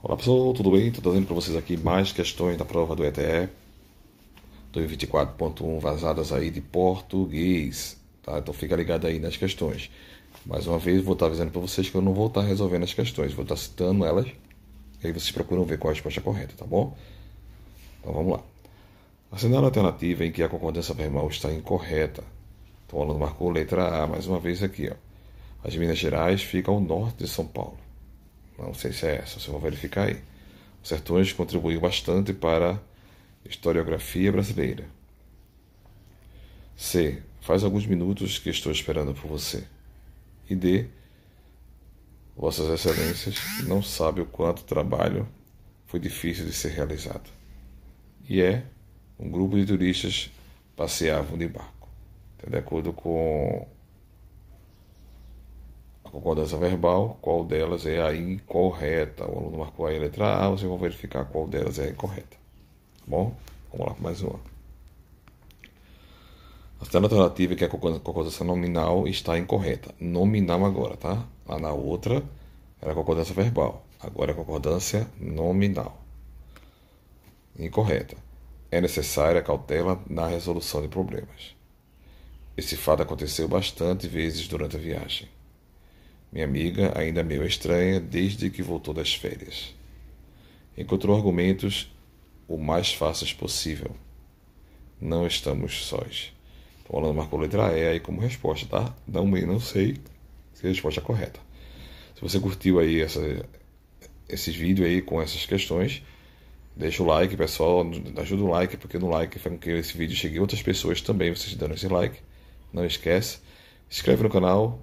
Olá pessoal, tudo bem? Estou trazendo para vocês aqui mais questões da prova do ETE 2024.1 vazadas aí de português, tá? Então fica ligado aí nas questões. Mais uma vez, vou estar avisando para vocês que eu não vou estar resolvendo as questões, vou estar citando elas e aí vocês procuram ver qual a resposta correta, tá bom? Então vamos lá. Assinale a alternativa em que a concordância verbal está incorreta. Então o aluno marcou letra A mais uma vez aqui, ó. As Minas Gerais ficam ao norte de São Paulo. Não sei se é essa, vocês vão verificar aí. O Sertões contribuiu bastante para a historiografia brasileira. C. Faz alguns minutos que estou esperando por você. E D. Vossas Excelências não sabem o quanto trabalho foi difícil de ser realizado. E é, um grupo de turistas passeavam de barco. Então, de acordo com a concordância verbal, qual delas é a incorreta. O aluno marcou aí a letra A, vocês vão verificar qual delas é a incorreta. Tá bom? Vamos lá para mais uma. A alternativa, que é a concordância nominal, está incorreta. Nominal agora, tá? Lá na outra era concordância verbal. Agora é concordância nominal. Incorreta. É necessária cautela na resolução de problemas. Esse fato aconteceu bastante vezes durante a viagem. Minha amiga, ainda meio estranha desde que voltou das férias, encontrou argumentos o mais fáceis possível. Não estamos sós. Paulano marcou a letra E aí como resposta, tá? Não, não sei se a resposta é correta. Se você curtiu aí essa, esses vídeos aí com essas questões, deixa o like, pessoal, ajuda o like, porque no like faz com que esse vídeo chegue a outras pessoas também, vocês dando esse like. Não esquece, se inscreve no canal,